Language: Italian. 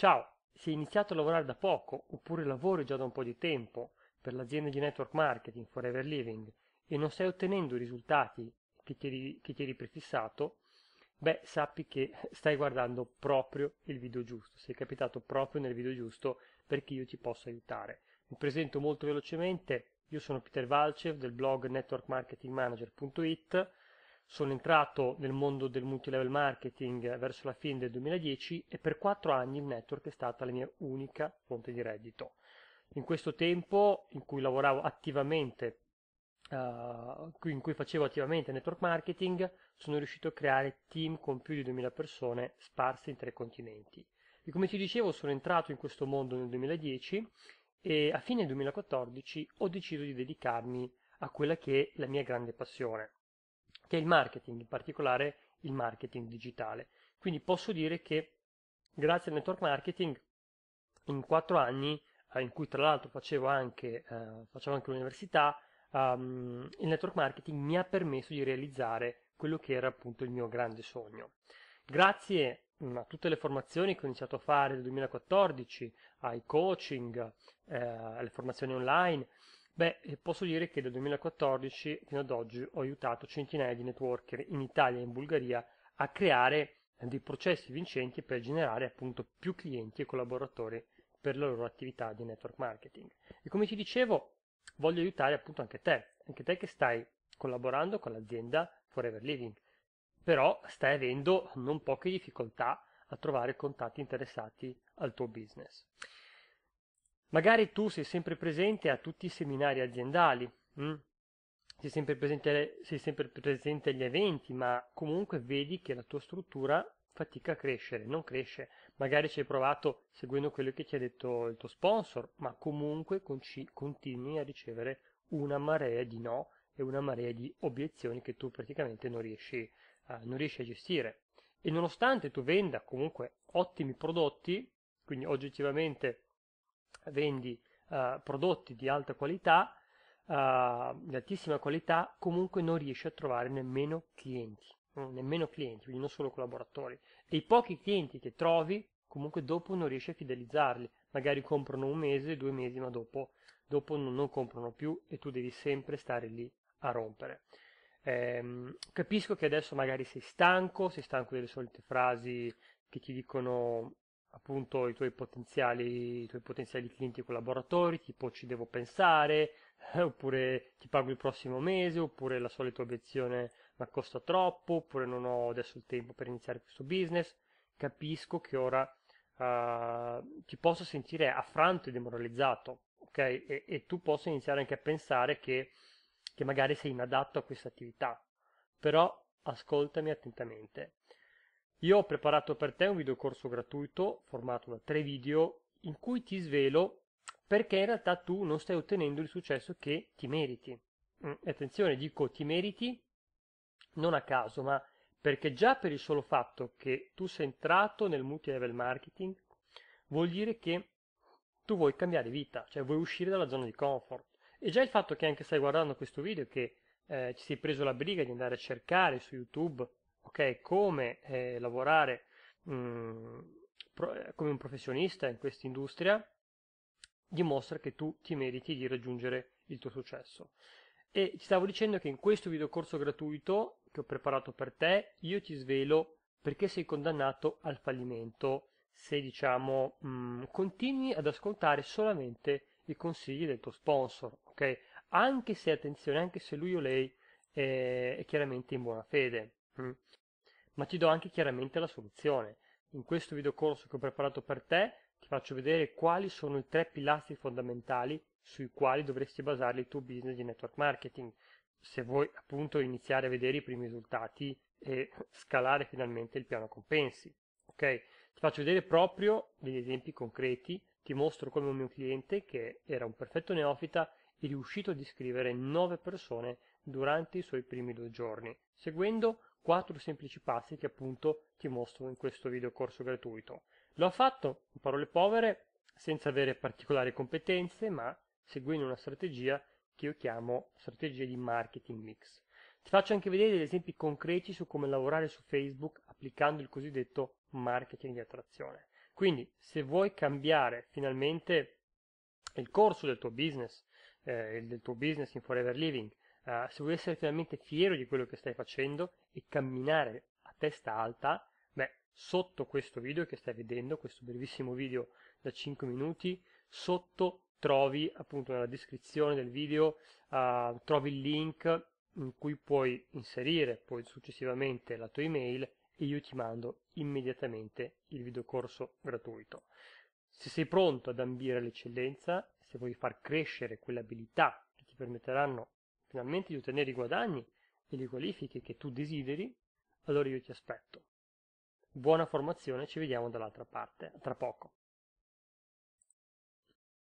ciao, sei iniziato a lavorare da poco oppure lavori già da un po' di tempo per l'azienda di network marketing Forever Living e non stai ottenendo i risultati che ti eri, che ti eri prefissato, beh, sappi che stai guardando proprio il video giusto, sei capitato proprio nel video giusto perché io ti posso aiutare. Mi presento molto velocemente, io sono Peter Valcev del blog networkmarketingmanager.it sono entrato nel mondo del multilevel marketing verso la fine del 2010 e per quattro anni il network è stata la mia unica fonte di reddito. In questo tempo in cui lavoravo attivamente, uh, in cui facevo attivamente network marketing, sono riuscito a creare team con più di 2000 persone sparse in tre continenti. E come ti dicevo sono entrato in questo mondo nel 2010 e a fine 2014 ho deciso di dedicarmi a quella che è la mia grande passione, che è il marketing, in particolare il marketing digitale. Quindi posso dire che grazie al network marketing in quattro anni, eh, in cui tra l'altro facevo anche, eh, facevo anche l'università, um, il network marketing mi ha permesso di realizzare quello che era appunto il mio grande sogno. Grazie mm, a tutte le formazioni che ho iniziato a fare nel 2014, ai coaching, eh, alle formazioni online, Beh, eh, posso dire che dal 2014 fino ad oggi ho aiutato centinaia di networker in Italia e in Bulgaria a creare eh, dei processi vincenti per generare appunto più clienti e collaboratori per la loro attività di network marketing. E come ti dicevo, voglio aiutare appunto anche te, anche te che stai collaborando con l'azienda Forever Living, però stai avendo non poche difficoltà a trovare contatti interessati al tuo business. Magari tu sei sempre presente a tutti i seminari aziendali, mh? Mm? sei, sempre presente, sei sempre presente agli eventi, ma comunque vedi che la tua struttura fatica a crescere, non cresce. Magari ci hai provato seguendo quello che ti ha detto il tuo sponsor, ma comunque conci- continui a ricevere una marea di no e una marea di obiezioni che tu praticamente non riesci, uh, non riesci a gestire. E nonostante tu venda comunque ottimi prodotti, quindi oggettivamente vendi uh, prodotti di alta qualità, uh, di altissima qualità, comunque non riesci a trovare nemmeno clienti, nemmeno clienti, quindi non solo collaboratori. E i pochi clienti che trovi, comunque dopo non riesci a fidelizzarli, magari comprano un mese, due mesi, ma dopo, dopo non, non comprano più e tu devi sempre stare lì a rompere. Eh, capisco che adesso magari sei stanco, sei stanco delle solite frasi che ti dicono appunto i tuoi potenziali, i tuoi potenziali clienti e collaboratori, tipo ci devo pensare, eh, oppure ti pago il prossimo mese, oppure la solita obiezione ma costa troppo, oppure non ho adesso il tempo per iniziare questo business. Capisco che ora uh, ti posso sentire affranto e demoralizzato, ok? E, e tu possa iniziare anche a pensare che, che magari sei inadatto a questa attività, però ascoltami attentamente. Io ho preparato per te un videocorso gratuito formato da tre video in cui ti svelo perché in realtà tu non stai ottenendo il successo che ti meriti. Mm, e attenzione, dico ti meriti non a caso, ma perché già per il solo fatto che tu sei entrato nel multi-level marketing vuol dire che tu vuoi cambiare vita, cioè vuoi uscire dalla zona di comfort. E già il fatto che anche stai guardando questo video, che eh, ci sei preso la briga di andare a cercare su YouTube ok? Come eh, lavorare mh, mm, pro- eh, come un professionista in questa industria dimostra che tu ti meriti di raggiungere il tuo successo. E ti stavo dicendo che in questo videocorso gratuito che ho preparato per te, io ti svelo perché sei condannato al fallimento se diciamo mh, mm, continui ad ascoltare solamente i consigli del tuo sponsor, ok? Anche se attenzione, anche se lui o lei è, eh, è chiaramente in buona fede. Mm. Ma ti do anche chiaramente la soluzione. In questo videocorso che ho preparato per te ti faccio vedere quali sono i tre pilastri fondamentali sui quali dovresti basare il tuo business di network marketing se vuoi appunto iniziare a vedere i primi risultati e scalare finalmente il piano compensi. Ok? Ti faccio vedere proprio degli esempi concreti, ti mostro come un mio cliente che era un perfetto neofita è riuscito ad iscrivere 9 persone durante i suoi primi due giorni, seguendo quattro semplici passi che appunto ti mostro in questo video corso gratuito. Lo ha fatto, in parole povere, senza avere particolari competenze, ma seguendo una strategia che io chiamo strategia di marketing mix. Ti faccio anche vedere degli esempi concreti su come lavorare su Facebook applicando il cosiddetto marketing di attrazione. Quindi, se vuoi cambiare finalmente il corso del tuo business, eh, del tuo business in Forever Living, Uh, se vuoi essere finalmente fiero di quello che stai facendo e camminare a testa alta, beh, sotto questo video che stai vedendo, questo brevissimo video da 5 minuti, sotto trovi appunto nella descrizione del video, uh, trovi il link in cui puoi inserire poi successivamente la tua email e io ti mando immediatamente il videocorso gratuito. Se sei pronto ad ambire l'eccellenza, se vuoi far crescere quelle abilità che ti permetteranno finalmente di ottenere i guadagni e le qualifiche che tu desideri, allora io ti aspetto. Buona formazione, ci vediamo dall'altra parte, tra poco.